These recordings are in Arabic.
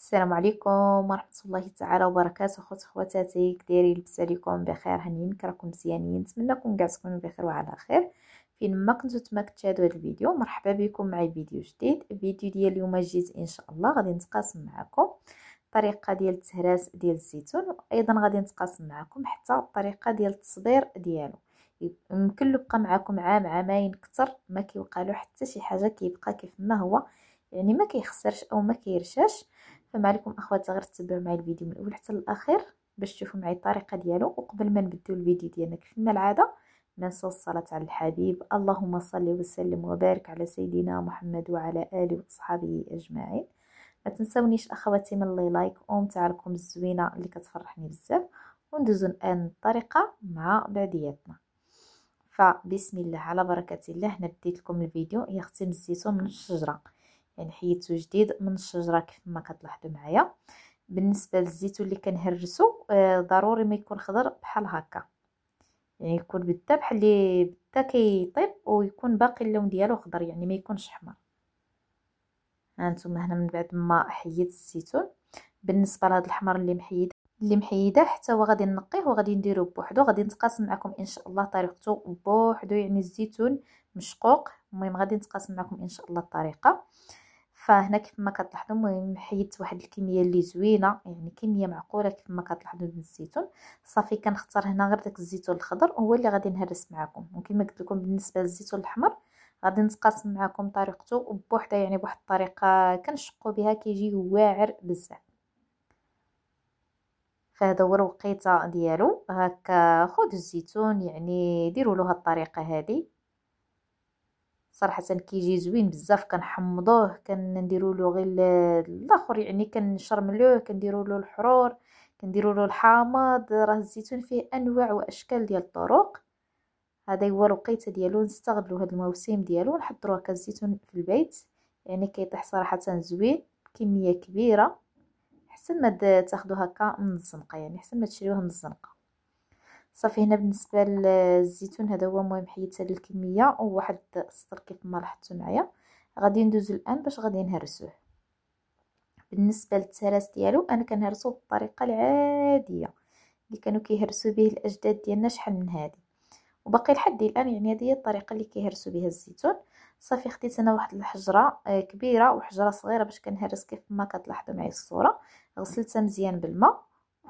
السلام عليكم ورحمة الله تعالى وبركاته خوت خواتاتي كديري لبس عليكم بخير هانيين كراكم مزيانين نتمنى كاع تكونوا بخير وعلى خير فين ما كنتو كتشاهدوا هذا الفيديو مرحبا بكم معي فيديو جديد الفيديو ديال اليوم جيت ان شاء الله غادي نتقاسم معكم الطريقه ديال التهراس ديال الزيتون وايضا غادي نتقاسم معكم حتى الطريقه ديال التصدير ديالو يمكن يبقى معكم عام عامين كتر ما كيوقع له حتى شي حاجه كيبقى كيف ما هو يعني ما كيخسرش او ما كيرشاش فما عليكم اخوات غير تتبعوا معايا الفيديو من الاول حتى الاخير باش تشوفوا معايا الطريقه ديالو وقبل ما نبداو الفيديو ديالنا كيفما العاده ما الصلاه على الحبيب اللهم صل وسلم وبارك على سيدنا محمد وعلى اله وصحبه اجمعين ما تنساونيش اخواتي من لي لايك ومتاعكم الزوينه اللي كتفرحني بزاف وندوزو الان الطريقه مع بعضياتنا فبسم الله على بركه الله هنا بديت لكم الفيديو هي ختم الزيتون من الشجره يعني حيدته جديد من الشجره كيف ما كتلاحظوا معايا بالنسبه للزيتون اللي كنهرسو آه ضروري ما يكون خضر بحال هكا يعني يكون بدا بحال اللي بدا كيطيب ويكون باقي اللون ديالو خضر يعني ما يكونش احمر هانتوما هنا من بعد ما حيدت الزيتون بالنسبه لهاد الحمر اللي محيد اللي محيده حتى هو غادي نقيه وغادي نديرو بوحدو غادي نتقاسم معكم ان شاء الله طريقته بوحدو يعني الزيتون مشقوق المهم غادي نتقاسم معكم ان شاء الله الطريقه فهنا كيف ما كتلاحظوا المهم حيدت واحد الكميه اللي زوينه يعني كميه معقوله كيف ما كتلاحظوا من الزيتون صافي كنختار هنا غير داك الزيتون الخضر هو اللي غادي نهرس معكم وكما قلت لكم بالنسبه للزيتون الاحمر غادي نتقاسم معكم طريقته بوحده يعني بواحد الطريقه كنشقوا بها كيجي واعر بزاف فهذا هو الوقيته ديالو هكا خذوا الزيتون يعني ديروا له هذه الطريقه هذه صراحه كيجي زوين بزاف كنحمضوه كنديروا له غير الاخر يعني كنشرملوه كنديروا له الحرور كنديروا له الحامض راه الزيتون فيه انواع واشكال ديال الطرق هذا هو الوقيته ديالو نستغلوا هذا الموسم ديالو نحضروه الزيتون في البيت يعني كيطيح صراحه زوين كميه كبيره حسن ما تاخذوا هكا من الزنقه يعني حسن ما تشريوه من الزنقه صافي هنا بالنسبه للزيتون هذا هو مهم حيت الكميه وواحد السطر كيف ما لاحظتوا معايا غادي ندوزو الان باش غادي نهرسوه بالنسبه للتراس ديالو انا كنهرسو بالطريقه العاديه اللي كانوا كيهرسوا به الاجداد ديالنا شحال من هذه وباقي لحد الان يعني هذه هي الطريقه اللي كيهرسوا بها الزيتون صافي خديت انا واحد الحجره آه، كبيره وحجره صغيره باش كنهرس كيف ما كتلاحظوا معايا الصوره غسلتها مزيان بالماء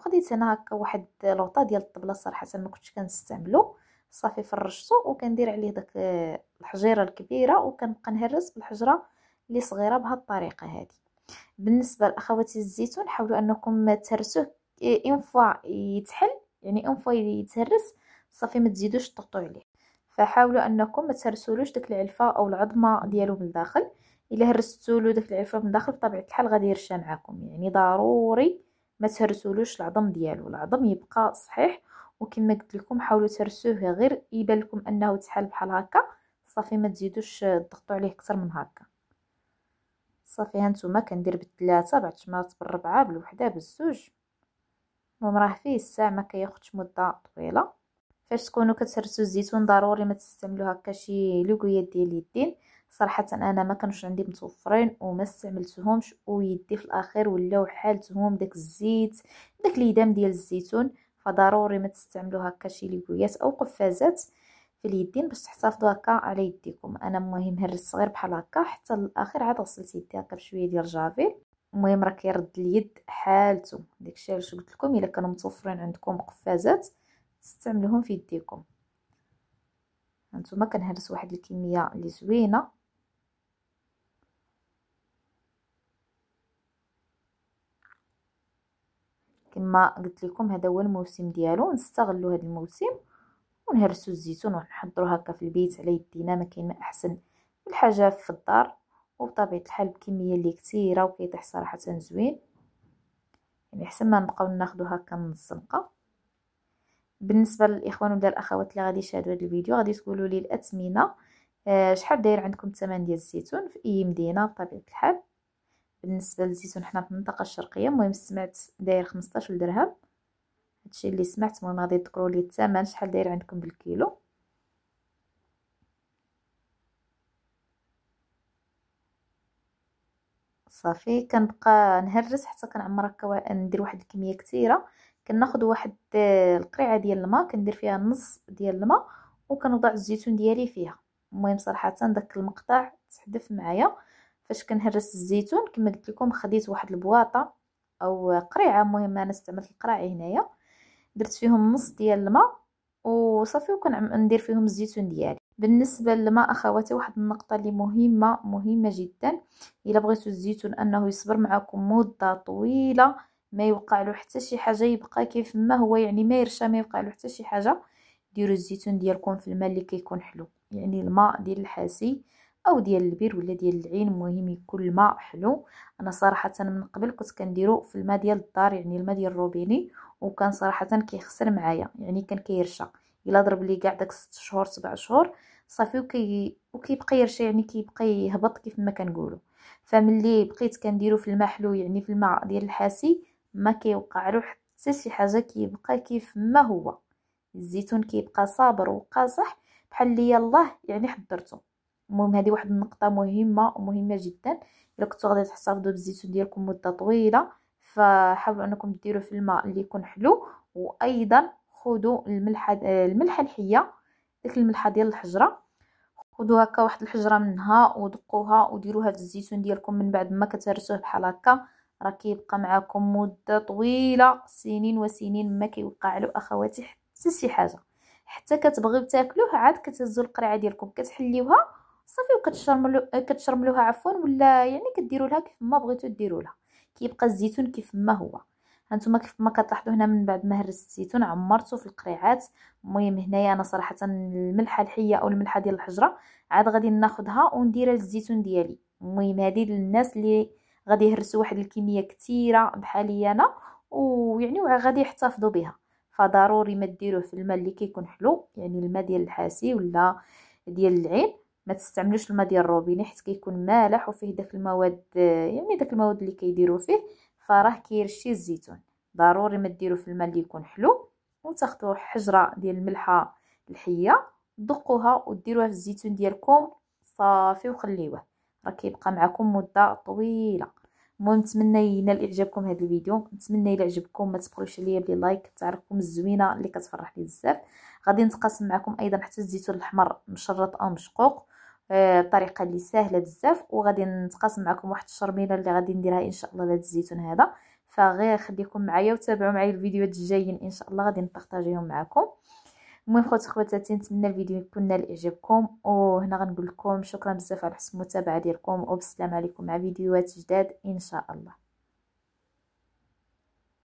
خديت هنا هكا واحد لوطا ديال الطبله صراحه ما كنتش كنستعملو صافي فرشتو وكندير عليه داك الحجيره الكبيره وكنبقى نهرس بالحجره اللي صغيره بهاد الطريقه هذه بالنسبه لاخواتي الزيتون حاولوا انكم تهرسوه اون فوا يتحل يعني اون فوا يتهرس صافي ما تزيدوش تضغطوا عليه فحاولوا انكم ما تهرسولوش ديك العلفه او العظمه ديالو من الداخل الا هرستولو داك العلفه من الداخل بطبيعه الحال غادي يرشى معكم يعني ضروري ما تهرسولوش العظم ديالو العظم يبقى صحيح وكما قلت لكم حاولوا ترسوه غير يبان لكم انه تحل بحال هكا صافي ما تزيدوش تضغطوا عليه اكثر من هكا صافي هانتوما كندير بالثلاثه بعد مرات بالربعه بالوحده بالزوج المهم راه فيه الساع ما كياخذش مده طويله فاش تكونوا كترسوا الزيتون ضروري ما تستعملوا هكا شي لوغويات ديال اليدين صراحه انا ما كانش عندي متوفرين وما استعملتهمش ويدي في الاخير ولاو حالتهم داك الزيت داك ليدام ديال الزيتون فضروري ما تستعملوا هكا شي ليكويات او قفازات في اليدين باش تحتفظوا هكا على يديكم انا المهم هرست صغير بحال هكا حتى الأخير عاد غسلت يدي هكا بشويه ديال جافيل المهم راه كيرد اليد حالته داكشي علاش قلت لكم الا كانوا متوفرين عندكم قفازات تستعملوهم في يديكم هانتوما كنهرس واحد الكميه اللي زوينه كما قلت لكم هذا هو الموسم ديالو نستغلوا هذا الموسم ونهرسوا الزيتون ونحضروا هكا في البيت على يدينا ما كاين ما احسن من الحاجه في الدار وبطبيعه الحال بكميه اللي كثيره وكيطيح صراحه زوين يعني احسن ما نبقاو ناخذوا هكا من الزنقه بالنسبه للاخوان ولا الاخوات اللي غادي يشاهدوا هذا الفيديو غادي تقولوا لي الاثمنه آه، شحال داير عندكم الثمن ديال الزيتون في اي مدينه بطبيعه الحال بالنسبه للزيتون حنا في المنطقه الشرقيه المهم سمعت داير 15 درهم هادشي اللي سمعت المهم غادي تذكروا لي الثمن شحال داير عندكم بالكيلو صافي كنبقى نهرس حتى كنعمر هكا ندير واحد الكميه كثيره كناخذ واحد القريعه ديال الماء كندير فيها نص ديال الماء وكنوضع الزيتون ديالي فيها المهم صراحه داك المقطع تحدف معايا فاش كنهرس الزيتون كما قلت لكم خديت واحد البواطه او قريعه المهم انا استعملت القراعي هنايا درت فيهم نص ديال الماء وصافي وكندير فيهم الزيتون ديالي بالنسبه للماء اخواتي واحد النقطه اللي مهمه مهمه جدا الا بغيتو الزيتون انه يصبر معكم مده طويله ما يوقع له حتى شي حاجه يبقى كيف ما هو يعني ما يرشى ما يوقع له حتى شي حاجه ديروا الزيتون ديالكم في الماء اللي كيكون حلو يعني الماء ديال الحاسي او ديال البير ولا ديال العين المهم يكون الماء حلو انا صراحه من قبل كنت كنديرو في الماء ديال الدار يعني الماء ديال الروبيني وكان صراحه كيخسر معايا يعني كان كيرشا الا ضرب لي كاع داك 6 شهور 7 شهور صافي وكي وكيبقى يرشا يعني كيبقى يهبط كيف ما كنقولوا فملي بقيت كنديرو في الماء حلو يعني في الماء ديال الحاسي ما كيوقع له حتى شي حاجه كيبقى كيف ما هو الزيتون كيبقى صابر وقاصح بحال لي الله يعني حضرته المهم هذه واحد النقطه مهمه ومهمه جدا الا كنتو غادي تحتفظوا بالزيتون ديالكم مده طويله فحاولوا انكم ديروه في الماء اللي يكون حلو وايضا خذوا الملحه الملحه الحيه ديك الملحه ديال الحجره خذوا هكا واحد الحجره منها ودقوها وديروها في الزيتون ديالكم من بعد ما كترسوه بحال هكا راه كيبقى معاكم مده طويله سنين وسنين ما كيوقع له اخواتي حتى شي حاجه حتى كتبغيو تاكلوه عاد كتهزوا القرعه ديالكم كتحليوها صافي وكتشرملو كتشرملوها عفوا ولا يعني كديروا لها كيف ما بغيتو ديروا لها كيبقى الزيتون كيف ما هو هانتوما كيف ما كتلاحظوا هنا من بعد ما هرست الزيتون عمرته في القريعات المهم هنايا انا صراحه الملحه الحيه او الملحه ديال الحجره عاد غادي ناخذها ونديرها للزيتون ديالي المهم هذه للناس اللي غادي يهرسوا واحد الكميه كثيره بحالي انا ويعني غادي يحتفظوا بها فضروري ما ديروه في الماء اللي كيكون حلو يعني الماء ديال الحاسي ولا ديال العين ما تستعملوش الماء ديال الروبيني حيت كيكون مالح وفيه داك المواد يعني داك المواد اللي كيديروا فيه فراه كيرشي الزيتون ضروري ما ديروا في الماء اللي يكون حلو وتاخذوا حجره ديال الملحه الحيه دقوها وديروها في الزيتون ديالكم صافي وخليوه راه كيبقى معكم مده طويله المهم نتمنى ينال اعجابكم هذا الفيديو نتمنى الى عجبكم ما تبخلوش عليا بلي لايك تعرفكم الزوينه اللي كتفرحني بزاف غادي نتقاسم معكم ايضا حتى الزيتون الاحمر مشرط او مشقوق آه، الطريقه اللي سهله بزاف وغادي نتقاسم معكم واحد الشرميله اللي غادي نديرها ان شاء الله لهاد الزيتون هذا فغير خليكم معايا وتابعوا معايا الفيديوهات الجايين ان شاء الله غادي نبارطاجيهم معكم المهم خوت خواتاتي نتمنى الفيديو يكون نال اعجابكم وهنا غنقول لكم شكرا بزاف على حسن المتابعه ديالكم وبالسلامه عليكم مع فيديوهات جداد ان شاء الله